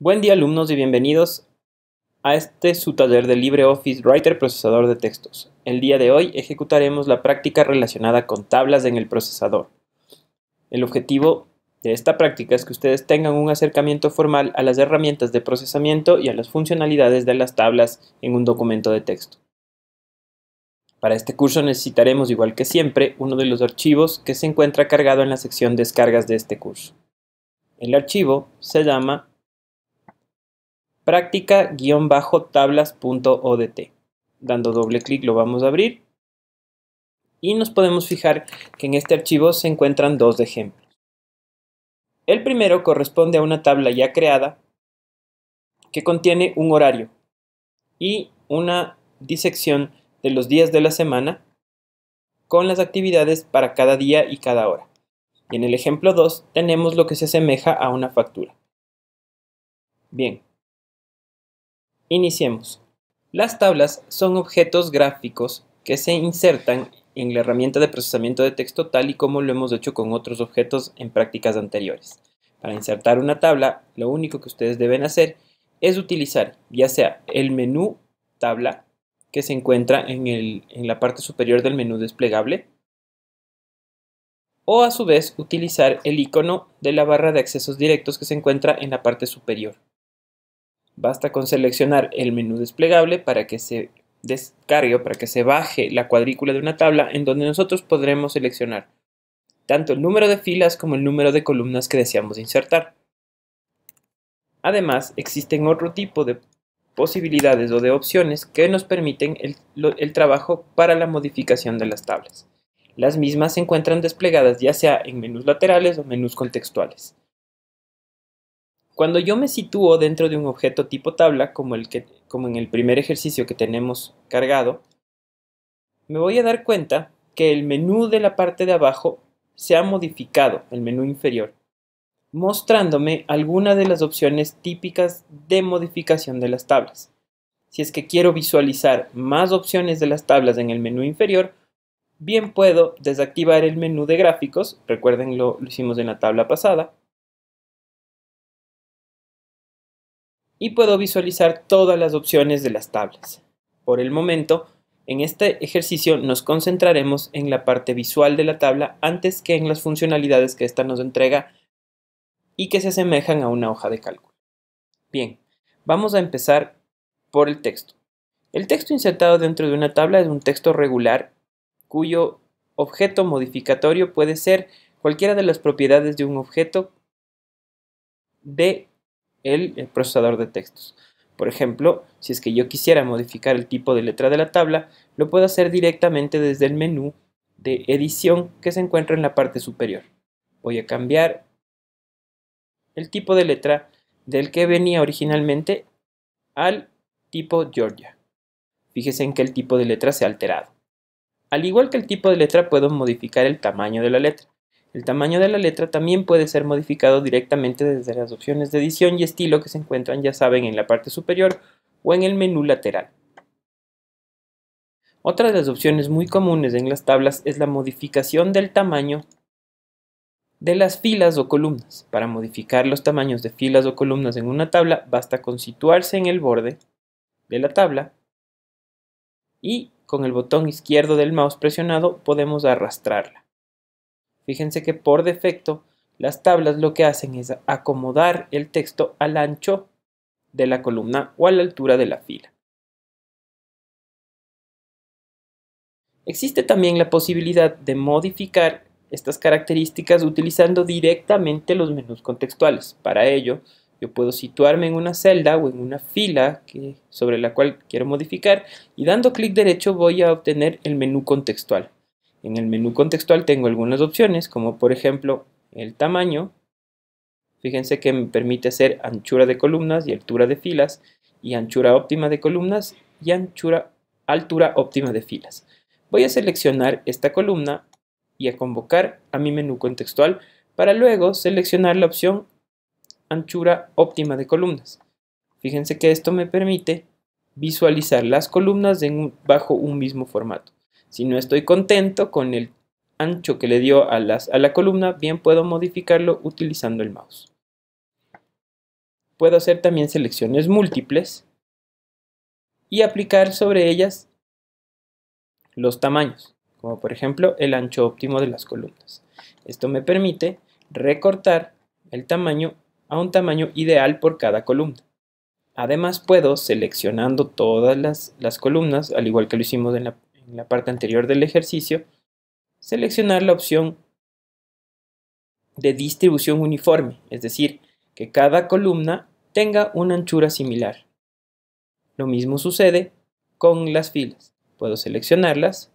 Buen día alumnos y bienvenidos a este su taller de LibreOffice Writer Procesador de Textos. El día de hoy ejecutaremos la práctica relacionada con tablas en el procesador. El objetivo de esta práctica es que ustedes tengan un acercamiento formal a las herramientas de procesamiento y a las funcionalidades de las tablas en un documento de texto. Para este curso necesitaremos, igual que siempre, uno de los archivos que se encuentra cargado en la sección Descargas de este curso. El archivo se llama práctica-tablas.odt. Dando doble clic lo vamos a abrir y nos podemos fijar que en este archivo se encuentran dos ejemplos. El primero corresponde a una tabla ya creada que contiene un horario y una disección de los días de la semana con las actividades para cada día y cada hora. Y en el ejemplo 2 tenemos lo que se asemeja a una factura. Bien, Iniciemos. Las tablas son objetos gráficos que se insertan en la herramienta de procesamiento de texto tal y como lo hemos hecho con otros objetos en prácticas anteriores. Para insertar una tabla, lo único que ustedes deben hacer es utilizar ya sea el menú tabla que se encuentra en, la parte superior del menú desplegable o a su vez utilizar el icono de la barra de accesos directos que se encuentra en la parte superior. Basta con seleccionar el menú desplegable para que se descargue o para que se baje la cuadrícula de una tabla en donde nosotros podremos seleccionar tanto el número de filas como el número de columnas que deseamos insertar. Además, existen otro tipo de posibilidades o de opciones que nos permiten el, el trabajo para la modificación de las tablas. Las mismas se encuentran desplegadas ya sea en menús laterales o menús contextuales. Cuando yo me sitúo dentro de un objeto tipo tabla, como, el que, como en el primer ejercicio que tenemos cargado, me voy a dar cuenta que el menú de la parte de abajo se ha modificado, el menú inferior, mostrándome alguna de las opciones típicas de modificación de las tablas. Si es que quiero visualizar más opciones de las tablas en el menú inferior, bien puedo desactivar el menú de gráficos, recuerden lo hicimos en la tabla pasada, y puedo visualizar todas las opciones de las tablas. Por el momento, en este ejercicio nos concentraremos en la parte visual de la tabla antes que en las funcionalidades que ésta nos entrega y que se asemejan a una hoja de cálculo. Bien, vamos a empezar por el texto. El texto insertado dentro de una tabla es un texto regular cuyo objeto modificatorio puede ser cualquiera de las propiedades de un objeto de el, eh, procesador de textos. Por ejemplo, si es que yo quisiera modificar el tipo de letra de la tabla, lo puedo hacer directamente desde el menú de edición que se encuentra en la parte superior. Voy a cambiar el tipo de letra del que venía originalmente al tipo Georgia. Fíjese en que el tipo de letra se ha alterado. Al igual que el tipo de letra puedo modificar el tamaño de la letra. El tamaño de la letra también puede ser modificado directamente desde las opciones de edición y estilo que se encuentran, ya saben, en la parte superior o en el menú lateral. Otra de las opciones muy comunes en las tablas es la modificación del tamaño de las filas o columnas. Para modificar los tamaños de filas o columnas en una tabla, basta con situarse en el borde de la tabla y con el botón izquierdo del mouse presionado podemos arrastrarla. Fíjense que por defecto las tablas lo que hacen es acomodar el texto al ancho de la columna o a la altura de la fila. Existe también la posibilidad de modificar estas características utilizando directamente los menús contextuales. Para ello, yo puedo situarme en una celda o en una fila sobre la cual quiero modificar y dando clic derecho voy a obtener el menú contextual. En el menú contextual tengo algunas opciones, como por ejemplo el tamaño. Fíjense que me permite hacer anchura de columnas y altura de filas, y anchura óptima de columnas y anchura, altura óptima de filas. Voy a seleccionar esta columna y a convocar a mi menú contextual para luego seleccionar la opción anchura óptima de columnas. Fíjense que esto me permite visualizar las columnas bajo un mismo formato. Si no estoy contento con el ancho que le dio a, las, a la columna, bien puedo modificarlo utilizando el mouse. Puedo hacer también selecciones múltiples y aplicar sobre ellas los tamaños, como por ejemplo el ancho óptimo de las columnas. Esto me permite recortar el tamaño a un tamaño ideal por cada columna. Además puedo, seleccionando todas las, las columnas, al igual que lo hicimos en la en la parte anterior del ejercicio, seleccionar la opción de distribución uniforme, es decir, que cada columna tenga una anchura similar. Lo mismo sucede con las filas. Puedo seleccionarlas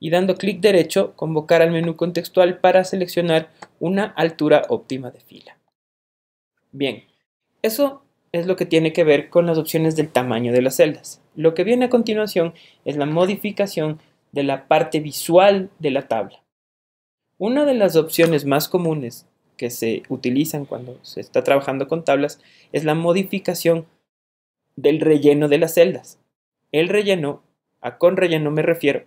y dando clic derecho convocar al menú contextual para seleccionar una altura óptima de fila. Bien, eso es lo que tiene que ver con las opciones del tamaño de las celdas. Lo que viene a continuación es la modificación de la parte visual de la tabla. Una de las opciones más comunes que se utilizan cuando se está trabajando con tablas es la modificación del relleno de las celdas. El relleno, a con relleno me refiero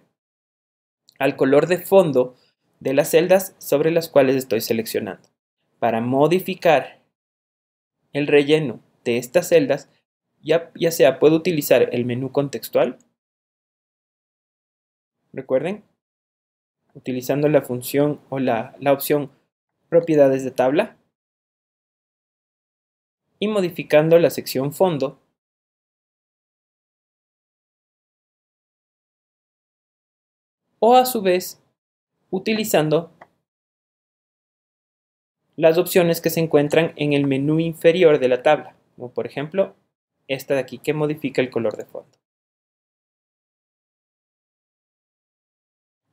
al color de fondo de las celdas sobre las cuales estoy seleccionando. Para modificar el relleno de estas celdas, ya, ya sea puedo utilizar el menú contextual, recuerden, utilizando la función o la, la opción propiedades de tabla y modificando la sección fondo o a su vez utilizando las opciones que se encuentran en el menú inferior de la tabla como por ejemplo esta de aquí que modifica el color de fondo.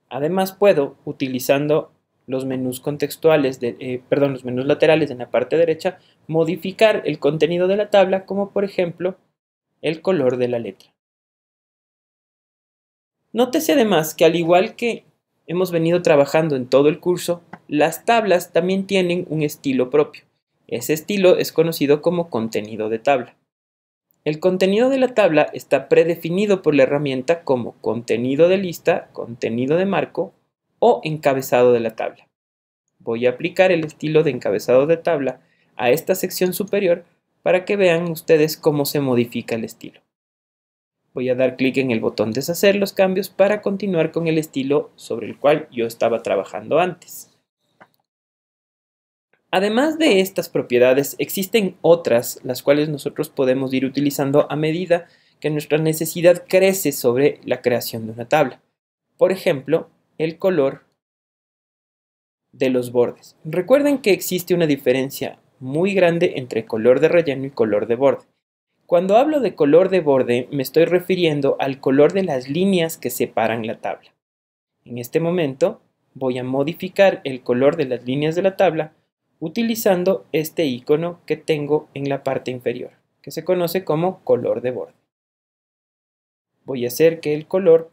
Además puedo, utilizando los menús contextuales, eh, perdón, los menús laterales en la parte derecha, modificar el contenido de la tabla, como por ejemplo el color de la letra. Nótese además que al igual que hemos venido trabajando en todo el curso, las tablas también tienen un estilo propio. Ese estilo es conocido como contenido de tabla. El contenido de la tabla está predefinido por la herramienta como contenido de lista, contenido de marco o encabezado de la tabla. Voy a aplicar el estilo de encabezado de tabla a esta sección superior para que vean ustedes cómo se modifica el estilo. Voy a dar clic en el botón deshacer los cambios para continuar con el estilo sobre el cual yo estaba trabajando antes. Además de estas propiedades, existen otras, las cuales nosotros podemos ir utilizando a medida que nuestra necesidad crece sobre la creación de una tabla. Por ejemplo, el color de los bordes. Recuerden que existe una diferencia muy grande entre color de relleno y color de borde. Cuando hablo de color de borde, me estoy refiriendo al color de las líneas que separan la tabla. En este momento, voy a modificar el color de las líneas de la tabla utilizando este icono que tengo en la parte inferior, que se conoce como color de borde. Voy a hacer que el color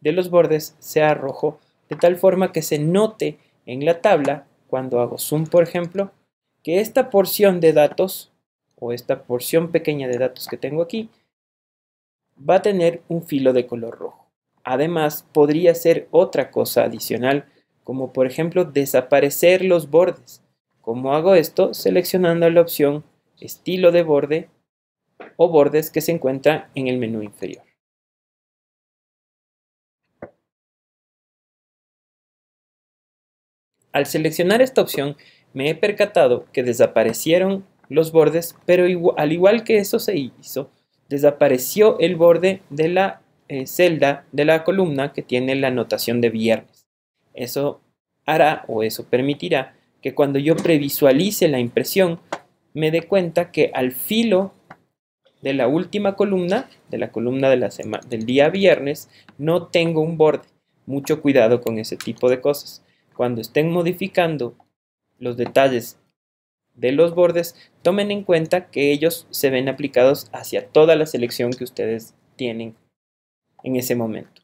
de los bordes sea rojo, de tal forma que se note en la tabla, cuando hago zoom por ejemplo, que esta porción de datos, o esta porción pequeña de datos que tengo aquí, va a tener un filo de color rojo. Además, podría ser otra cosa adicional, como por ejemplo desaparecer los bordes. ¿Cómo hago esto? Seleccionando la opción estilo de borde o bordes que se encuentra en el menú inferior. Al seleccionar esta opción me he percatado que desaparecieron los bordes, pero al igual que eso se hizo, desapareció el borde de la eh, celda de la columna que tiene la anotación de viernes. Eso hará o eso permitirá que cuando yo previsualice la impresión, me dé cuenta que al filo de la última columna, de la columna de la del día viernes, no tengo un borde. Mucho cuidado con ese tipo de cosas. Cuando estén modificando los detalles de los bordes, tomen en cuenta que ellos se ven aplicados hacia toda la selección que ustedes tienen en ese momento.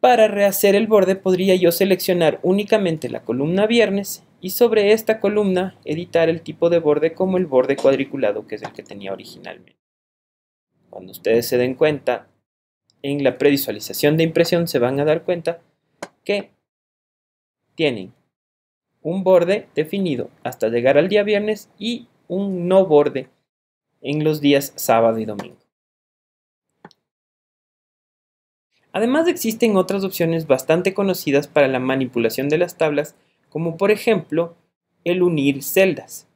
Para rehacer el borde podría yo seleccionar únicamente la columna viernes y sobre esta columna editar el tipo de borde como el borde cuadriculado que es el que tenía originalmente. Cuando ustedes se den cuenta, en la previsualización de impresión se van a dar cuenta que tienen un borde definido hasta llegar al día viernes y un no borde en los días sábado y domingo. Además existen otras opciones bastante conocidas para la manipulación de las tablas, como por ejemplo el unir celdas.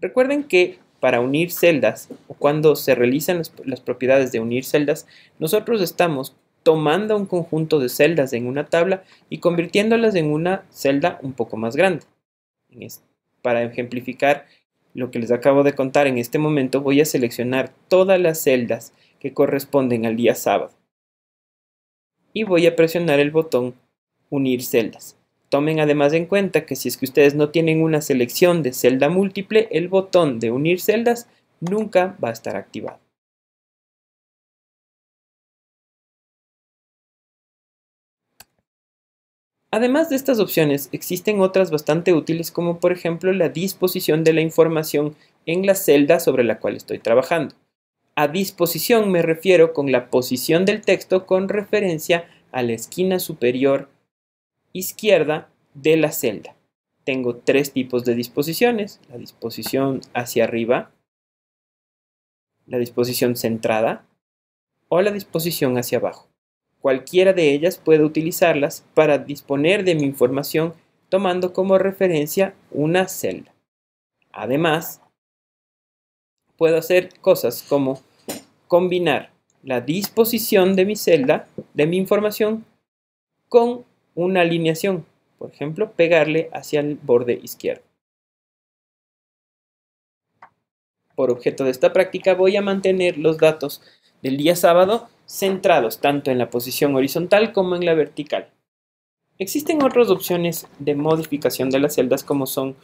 Recuerden que para unir celdas o cuando se realizan las, propiedades de unir celdas, nosotros estamos tomando un conjunto de celdas en una tabla y convirtiéndolas en una celda un poco más grande. Para ejemplificar lo que les acabo de contar en este momento, voy a seleccionar todas las celdas que corresponden al día sábado y voy a presionar el botón unir celdas. Tomen además en cuenta que si es que ustedes no tienen una selección de celda múltiple, el botón de unir celdas nunca va a estar activado. Además de estas opciones, existen otras bastante útiles como por ejemplo la disposición de la información en la celda sobre la cual estoy trabajando. A disposición me refiero con la posición del texto con referencia a la esquina superior izquierda de la celda. Tengo tres tipos de disposiciones. La disposición hacia arriba, la disposición centrada o la disposición hacia abajo. Cualquiera de ellas puedo utilizarlas para disponer de mi información tomando como referencia una celda. Además, puedo hacer cosas como combinar la disposición de mi celda, de mi información, con una alineación. Por ejemplo, pegarle hacia el borde izquierdo. Por objeto de esta práctica voy a mantener los datos del día sábado centrados tanto en la posición horizontal como en la vertical. Existen otras opciones de modificación de las celdas como son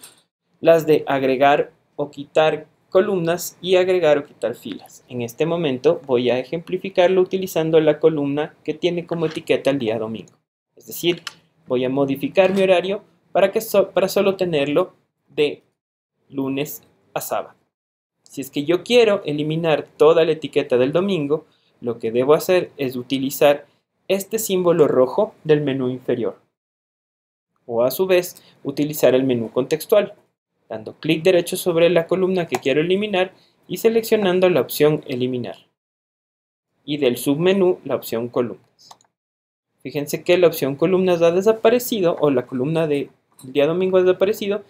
las de agregar o quitar columnas y agregar o quitar filas. En este momento voy a ejemplificarlo utilizando la columna que tiene como etiqueta el día domingo. Es decir, voy a modificar mi horario para, que para solo tenerlo de lunes a sábado. Si es que yo quiero eliminar toda la etiqueta del domingo, lo que debo hacer es utilizar este símbolo rojo del menú inferior o a su vez utilizar el menú contextual dando clic derecho sobre la columna que quiero eliminar y seleccionando la opción Eliminar. Y del submenú la opción Columnas. Fíjense que la opción Columnas ha desaparecido o la columna de día domingo ha desaparecido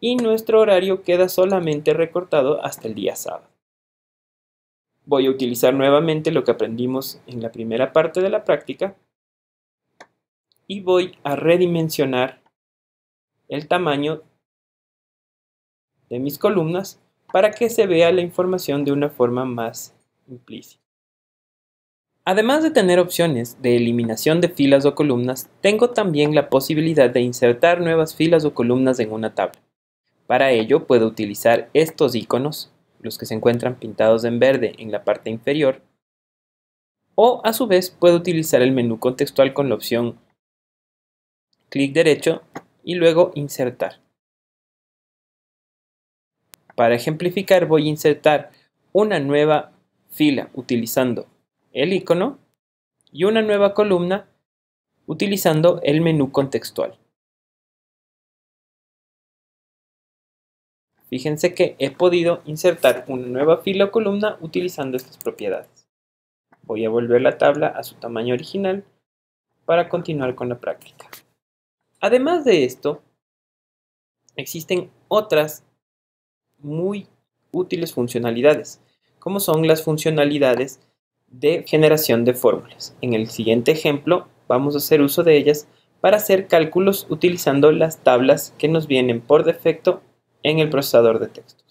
y nuestro horario queda solamente recortado hasta el día sábado. Voy a utilizar nuevamente lo que aprendimos en la primera parte de la práctica y voy a redimensionar el tamaño de mis columnas para que se vea la información de una forma más implícita. Además de tener opciones de eliminación de filas o columnas, tengo también la posibilidad de insertar nuevas filas o columnas en una tabla. Para ello puedo utilizar estos iconos, los que se encuentran pintados en verde en la parte inferior, o a su vez puedo utilizar el menú contextual con la opción clic derecho y luego insertar. Para ejemplificar voy a insertar una nueva fila utilizando el icono y una nueva columna utilizando el menú contextual. Fíjense que he podido insertar una nueva fila o columna utilizando estas propiedades. Voy a volver la tabla a su tamaño original para continuar con la práctica. Además de esto, existen otras muy útiles funcionalidades, como son las funcionalidades de generación de fórmulas. En el siguiente ejemplo vamos a hacer uso de ellas para hacer cálculos utilizando las tablas que nos vienen por defecto en el procesador de texto.